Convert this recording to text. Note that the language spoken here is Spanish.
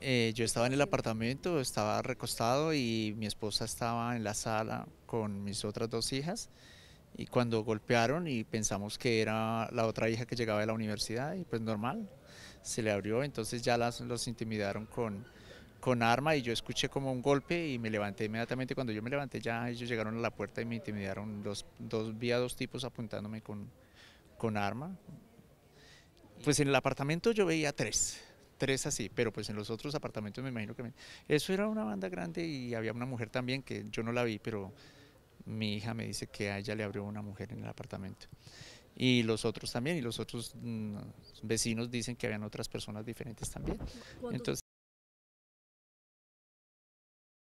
Eh, yo estaba en el apartamento, estaba recostado y mi esposa estaba en la sala con mis otras dos hijas. Y cuando golpearon y pensamos que era la otra hija que llegaba de la universidad y pues normal, se le abrió, entonces ya las, los intimidaron con, arma y yo escuché como un golpe y me levanté inmediatamente. Cuando yo me levanté ya ellos llegaron a la puerta y me intimidaron. Dos, dos, vi a dos tipos apuntándome con, con arma. Pues en el apartamento yo veía tres tres así, pero pues en los otros apartamentos me imagino que... Eso era una banda grande y había una mujer también que yo no la vi, pero mi hija me dice que a ella le abrió una mujer en el apartamento. Y los otros también, y los otros mm, vecinos dicen que habían otras personas diferentes también. Entonces,